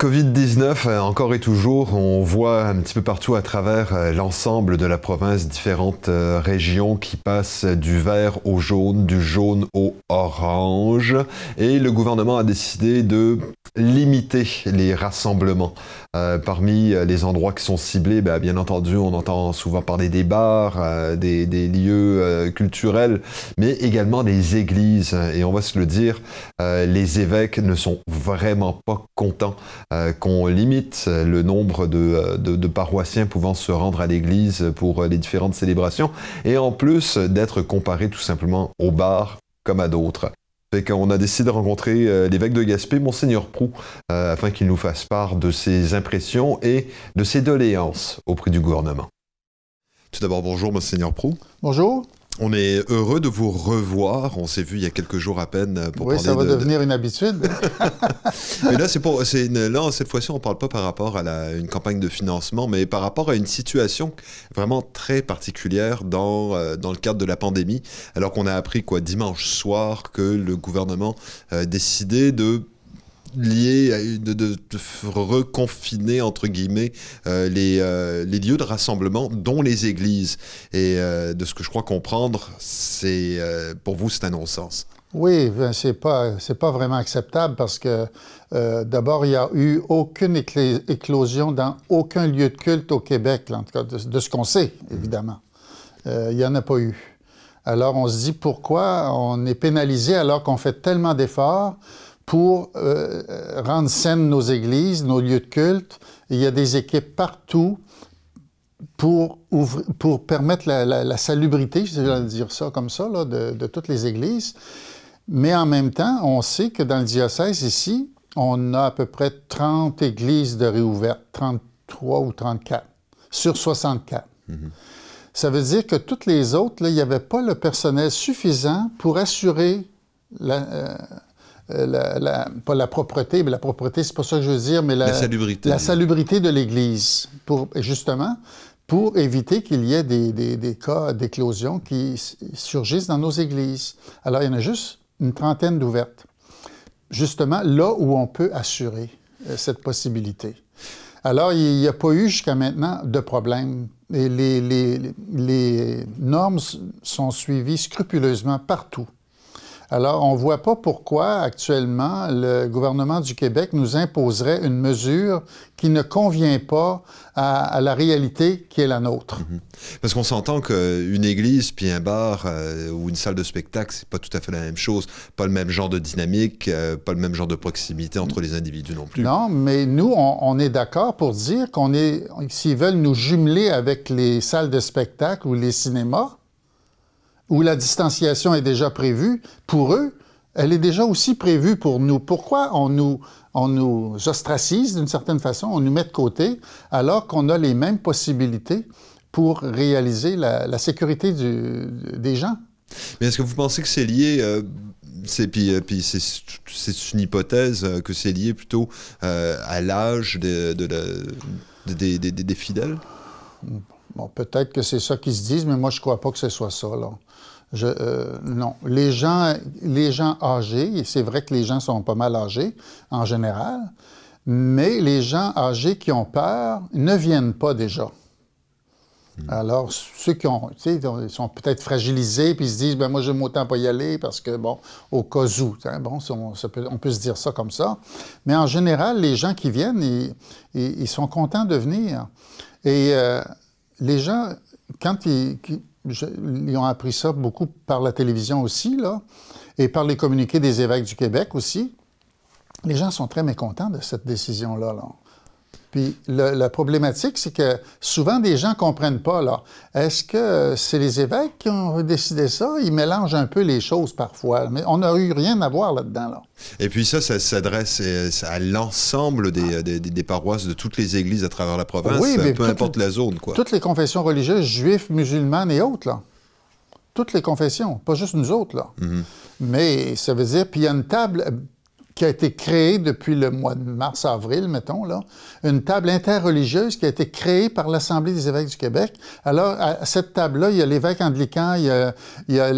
Covid-19, euh, encore et toujours, on voit un petit peu partout à travers euh, l'ensemble de la province différentes euh, régions qui passent du vert au jaune, du jaune au orange. Et le gouvernement a décidé de limiter les rassemblements. Euh, parmi euh, les endroits qui sont ciblés, bah, bien entendu, on entend souvent parler des bars, euh, des, lieux culturels, mais également des églises. Et on va se le dire, les évêques ne sont vraiment pas contents qu'on limite le nombre de, paroissiens pouvant se rendre à l'église pour les différentes célébrations, et en plus d'être comparés tout simplement aux bars comme à d'autres. On a décidé de rencontrer euh, l'évêque de Gaspé, Monseigneur Prou, euh, afin qu'il nous fasse part de ses impressions et de ses doléances auprès du gouvernement. Tout d'abord, bonjour, Monseigneur Prou. Bonjour. On est heureux de vous revoir. On s'est vu il y a quelques jours à peine euh, pour oui, ça va devenir une habitude. mais là, c'est pour, là, cette fois-ci, on ne parle pas par rapport à une campagne de financement, mais par rapport à une situation vraiment très particulière dans, euh, dans le cadre de la pandémie. Alors qu'on a appris quoi dimanche soir que le gouvernement euh, décidait de lié à de, de, reconfiner entre guillemets euh, euh, les, lieux de rassemblement dont les églises et euh, de ce que je crois comprendre c'est pour vous c'est un non-sens oui, ben, c'est pas c'est pas vraiment acceptable parce que d'abord il n'y a eu aucune éclosion dans aucun lieu de culte au Québec, en tout cas de, ce qu'on sait mmh. évidemment. Il n'y en a pas eu. Alors on se dit pourquoi on est pénalisé alors qu'on fait tellement d'efforts pour euh, euh, rendre saines nos églises, nos lieux de culte. il y a des équipes partout pour, pour permettre la, salubrité, je vais dire ça comme ça, là, de, toutes les églises. Mais en même temps, on sait que dans le diocèse ici, on a à peu près 30 églises de réouvertes, 33 ou 34, sur 64. Mm-hmm. Ça veut dire que toutes les autres, il n'y avait pas le personnel suffisant pour assurer la, euh, euh, la, pas la propreté, mais la propreté, c'est pas ça que je veux dire, mais la, salubrité. La salubrité de l'Église, pour justement pour éviter qu'il y ait des, des, cas d'éclosion qui surgissent dans nos églises. Alors, il y en a juste une trentaine d'ouvertes, justement là où on peut assurer euh, cette possibilité. Alors, il n'y a pas eu jusqu'à maintenant de problème. Et les, les, les normes sont suivies scrupuleusement partout alors, on ne voit pas pourquoi actuellement le gouvernement du Québec nous imposerait une mesure qui ne convient pas à, la réalité qui est la nôtre. Mhm. Parce qu'on s'entend qu'une église, puis un bar euh, ou une salle de spectacle, c'est pas tout à fait la même chose, pas le même genre de dynamique, euh, pas le même genre de proximité entre mhm. les individus non plus. Non, mais nous, on, on est d'accord pour dire qu'on est, s'ils veulent nous jumeler avec les salles de spectacle ou les cinémas, où la distanciation est déjà prévue, pour eux, elle est déjà aussi prévue pour nous. Pourquoi on nous, on nous ostracise d'une certaine façon, on nous met de côté, alors qu'on a les mêmes possibilités pour réaliser la, sécurité des gens? Mais est-ce que vous pensez que c'est lié... Euh, c'est puis, euh, c'est une hypothèse euh, que c'est lié plutôt à l'âge des, fidèles. Bon, peut-être que c'est ça qu'ils se disent, mais moi je crois pas que ce soit ça. Là. Je, euh, non. Les gens, les gens âgés, et c'est vrai que les gens sont pas mal âgés en général, mais les gens âgés qui ont peur ne viennent pas déjà. Hmm. Alors, ceux qui ont, ils sont peut-être fragilisés, puis ils se disent, ben moi, j'aime autant pas y aller parce que, bon, au cas où, bon, on, peut, on, peut, se dire ça comme ça. Mais en général, les gens qui viennent, ils, ils sont contents de venir. Et euh, les gens, quand ils, ils ont appris ça beaucoup par la télévision aussi, là, et par les communiqués des évêques du Québec aussi. Les gens sont très mécontents de cette décision-là. Là. Puis la problématique, c'est que souvent des gens ne comprennent pas. là. Est-ce que c'est les évêques qui ont décidé ça? Ils mélangent un peu les choses parfois, mais on n'a eu rien à voir là-dedans. Là. Et puis ça, ça s'adresse euh, à l'ensemble euh, des, paroisses de toutes les églises à travers la province, peu importe la zone. Quoi. Toutes les confessions religieuses, juifs, musulmanes et autres. là. Toutes les confessions, pas juste nous autres. là. Mm-hmm. Mais ça veut dire, puis il y a une table qui a été créée depuis le mois de mars-avril, mettons, là, une table interreligieuse qui a été créée par l'Assemblée des évêques du Québec. Alors, à cette table-là, il y a l'évêque anglican, il y a,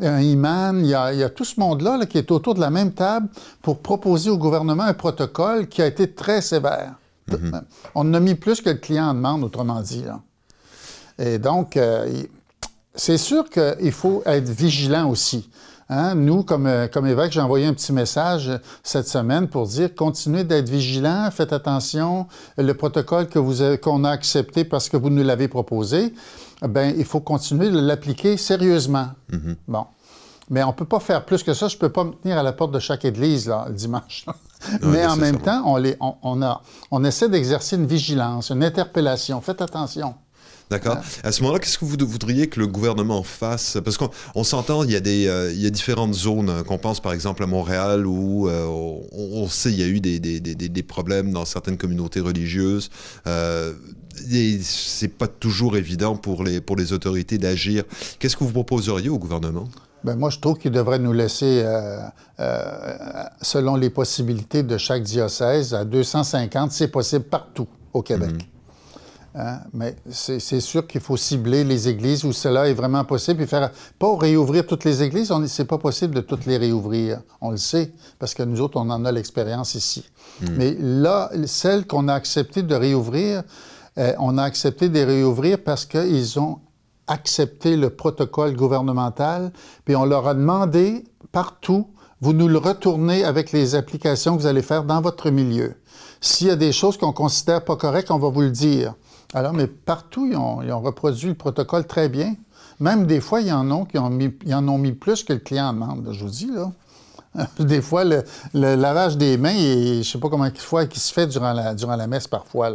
un imam, il y a, tout ce monde-là qui est autour de la même table pour proposer au gouvernement un protocole qui a été très sévère. Mm-hmm. On a mis plus que le client en demande, autrement dit. Et donc, euh, c'est sûr qu'il faut être vigilant aussi. Hein? Nous, comme, euh, comme évêque, j'ai envoyé un petit message euh, cette semaine pour dire continuez d'être vigilants, faites attention, euh, le protocole que vous, qu'on a accepté parce que vous nous l'avez proposé, eh ben, il faut continuer de l'appliquer sérieusement. Mm-hmm. Bon. Mais on ne peut pas faire plus que ça. Je ne peux pas me tenir à la porte de chaque église là, le dimanche. mais en même temps, a, on essaie d'exercer une vigilance, une interpellation. Faites attention. D'accord. À ce moment-là, qu'est-ce que vous voudriez que le gouvernement fasse Parce qu'on s'entend, euh, il y a différentes zones. Qu'on pense par exemple à Montréal où euh, on, sait qu'il y a eu des, problèmes dans certaines communautés religieuses. Euh, c'est pas toujours évident pour les, pour les autorités d'agir. Qu'est-ce que vous proposeriez au gouvernement ben, moi, je trouve qu'il devrait nous laisser, euh, selon les possibilités de chaque diocèse, à 250, c'est possible partout au Québec. Mmh. Hein? mais c'est sûr qu'il faut cibler les églises où cela est vraiment possible et faire pas réouvrir toutes les églises, n'est pas possible de toutes les réouvrir, on le sait, parce que nous autres, on en a l'expérience ici. Hmm. Mais là, celles qu'on a accepté de réouvrir, euh, on a accepté de les réouvrir parce qu'ils ont accepté le protocole gouvernemental, puis on leur a demandé partout, vous nous le retournez avec les applications que vous allez faire dans votre milieu. S'il y a des choses qu'on considère pas correctes, on va vous le dire. Alors, mais partout, ils ont, reproduit le protocole très bien. Même des fois, ils en ont mis plus que le client demande, je vous dis, là. Des fois, le, lavage des mains, je ne sais pas comment il qui se fait durant la, messe parfois.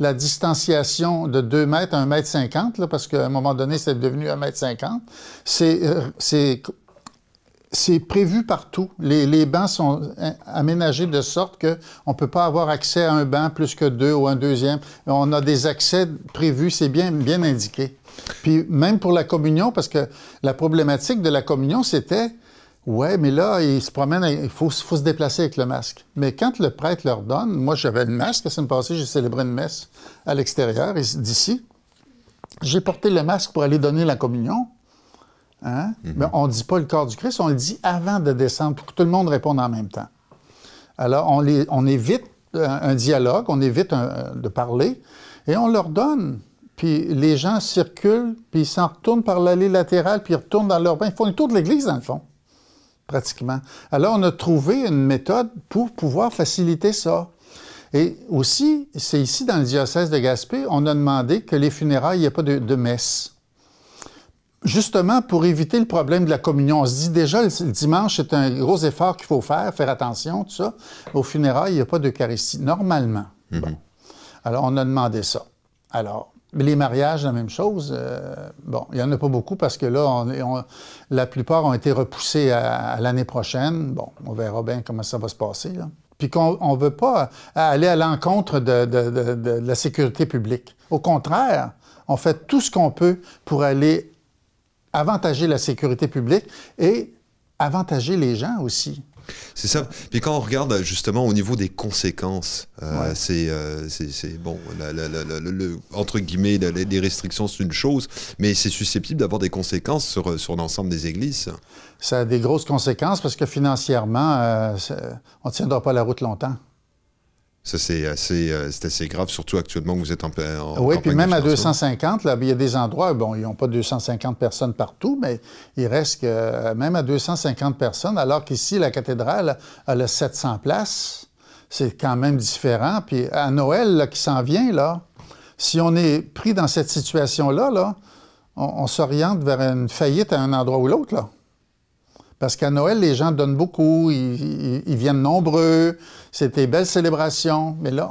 La distanciation de 2 mètres à 1 mètre 50, parce qu'à un moment donné, c'est devenu 1 mètre 50, c'est euh, c'est prévu partout. Les, les, bancs sont aménagés de sorte qu'on ne peut pas avoir accès à un banc plus que deux ou un deuxième. On a des accès prévus, c'est bien, bien indiqué. Puis même pour la communion, parce que la problématique de la communion, c'était Ouais, mais là, ils se promènent, il faut, faut, se déplacer avec le masque. Mais quand le prêtre leur donne, moi j'avais le masque, la semaine passée, j'ai célébré une messe à l'extérieur d'ici. J'ai porté le masque pour aller donner la communion. Hein? Mais mhm. ben, on ne dit pas le corps du Christ, on le dit avant de descendre pour que tout le monde réponde en même temps. Alors, on, évite euh, un dialogue, on évite euh, de parler et on leur donne. Puis les gens circulent, puis ils s'en retournent par l'allée latérale, puis ils retournent dans leur bain. Ils font le tour de l'église, dans le fond, pratiquement. Alors, on a trouvé une méthode pour pouvoir faciliter ça. Et aussi, c'est ici, dans le diocèse de Gaspé, on a demandé que les funérailles, il n'y ait pas de messe justement pour éviter le problème de la communion. On se dit déjà, le dimanche, c'est un gros effort qu'il faut faire, faire attention, tout ça. Au funérailles, il n'y a pas d'Eucharistie, normalement. Mhm. Alors, on a demandé ça. Alors, les mariages, la même chose. Euh, bon, il n'y en a pas beaucoup parce que là, la plupart ont été repoussés à, l'année prochaine. Bon, on verra bien comment ça va se passer. Puis qu'on ne veut pas aller à l'encontre de, de la sécurité publique. Au contraire, on fait tout ce qu'on peut pour aller avantager la sécurité publique et avantager les gens aussi. C'est ça. Puis quand on regarde justement au niveau des conséquences, euh, euh c'est, bon, le, entre guillemets, les restrictions, c'est une chose, mais c'est susceptible d'avoir des conséquences sur, euh, sur l'ensemble des églises. Ça a des grosses conséquences parce que financièrement, euh, on ne tiendra pas la route longtemps. Ça, c'est assez, euh, assez, grave, surtout actuellement que vous êtes en, en Oui, puis même à 250, là, il y a des endroits, bon, ils n'ont pas 250 personnes partout, mais il reste que euh, même à 250 personnes, alors qu'ici, la cathédrale, elle a 700 places. C'est quand même différent. Puis à Noël, qui s'en vient, là, si on est pris dans cette situation-là, là, on, on s'oriente vers une faillite à un endroit ou l'autre, là. Parce qu'à Noël, les gens donnent beaucoup, ils, viennent nombreux, c'était belle célébration. Mais là,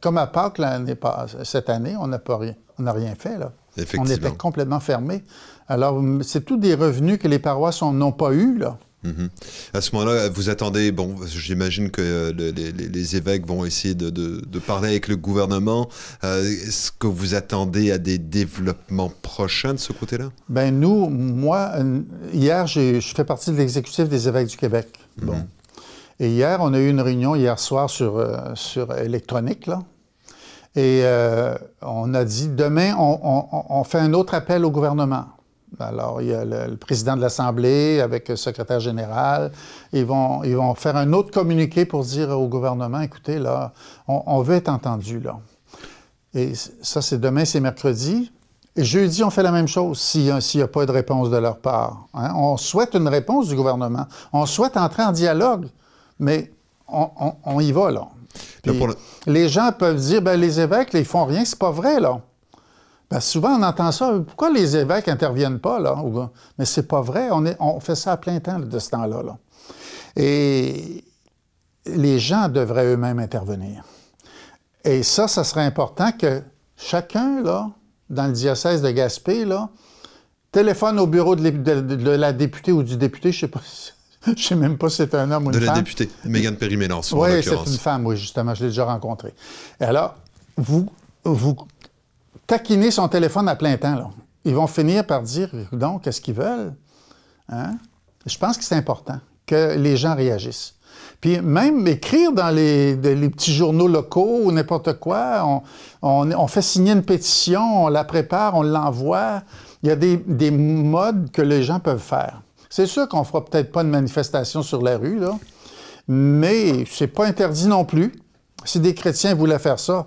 comme à Pâques pas cette année, on n'a rien, on rien fait. Là. On était complètement fermé. Alors, c'est tous des revenus que les paroisses n'ont pas eu. Là. Mhm. À ce moment-là, vous attendez, bon, j'imagine que euh, les, évêques vont essayer de, parler avec le gouvernement. Euh, est-ce que vous attendez à des développements prochains de ce côté-là? Ben nous, moi, euh, hier, je fais partie de l'exécutif des évêques du Québec. Mhm. Bon. Et hier, on a eu une réunion hier soir sur, sur électronique, là. Et on a dit, demain, on fait un autre appel au gouvernement. Alors, il y a le, président de l'Assemblée avec le secrétaire général. Ils vont, ils vont faire un autre communiqué pour dire au gouvernement, écoutez, là, on, veut être entendu, là. Et ça, c'est demain, c'est mercredi. Et jeudi, on fait la même chose s'il n'y a pas de réponse de leur part. Hein. On souhaite une réponse du gouvernement. On souhaite entrer en dialogue, mais on, y va, là. Les gens peuvent dire, ben, les évêques, là, ils font rien. C'est pas vrai, là. Ben, souvent, on entend ça. Pourquoi les évêques n'interviennent pas, là? Ben? Mais c'est pas vrai. On, fait ça à plein temps de ce temps-là. Et les gens devraient eux-mêmes intervenir. Et ça, ça serait important que chacun, là, dans le diocèse de Gaspé, là, téléphone au bureau de, la députée ou du député, je sais pas Je sais même pas si c'est un homme ou une femme. De la députée, Mégane perry Oui, c'est une femme, oui, justement, je l'ai déjà rencontrée. Et alors, vous, vous taquiner son téléphone à plein temps. Là. Ils vont finir par dire, donc, qu'est-ce qu'ils veulent? Hein? Je pense que c'est important que les gens réagissent. Puis même écrire dans les, petits journaux locaux ou n'importe quoi, on, fait signer une pétition, on la prépare, on l'envoie. Il y a des, modes que les gens peuvent faire. C'est sûr qu'on fera peut-être pas de manifestation sur la rue, là, mais c'est pas interdit non plus. Si des chrétiens voulaient faire ça,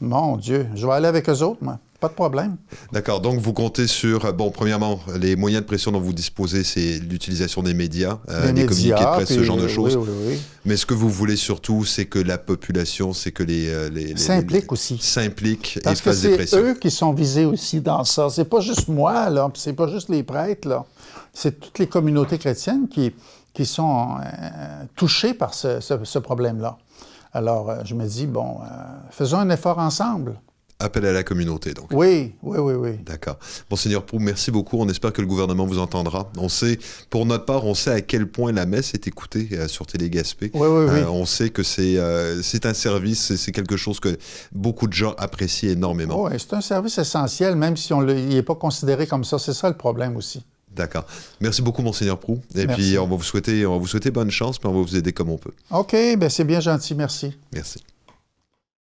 mon Dieu, je vais aller avec eux autres, moi. Pas de problème. D'accord. Donc, vous comptez sur, euh, bon, premièrement, les moyens de pression dont vous disposez, c'est l'utilisation des médias, euh, des communiqués de presse, ce genre de choses. Mais ce que vous voulez surtout, c'est que la population, c'est que les. Euh, les, s'impliquent aussi. S'impliquent et fassent des pressions. C'est eux qui sont visés aussi dans ça. C'est pas juste moi, là. C'est pas juste les prêtres, là. C'est toutes les communautés chrétiennes qui, qui sont touchées par ce problème-là. Alors, euh, je me dis, bon, euh, faisons un effort ensemble. Appel à la communauté, donc. Oui, oui, oui, oui. D'accord. Monseigneur Proulx, merci beaucoup. On espère que le gouvernement vous entendra. On sait, pour notre part, on sait à quel point la messe est écoutée euh, sur Télégaspé. Oui, oui, oui. on sait que c'est un service, c'est quelque chose que beaucoup de gens apprécient énormément. Oui, c'est un service essentiel, même si on il est pas considéré comme ça. C'est ça le problème aussi. D'accord. Merci beaucoup, Monseigneur Prou. Et puis, on va, vous souhaiter, on va vous souhaiter bonne chance, puis on va vous aider comme on peut. OK, ben c'est bien gentil. Merci. Merci.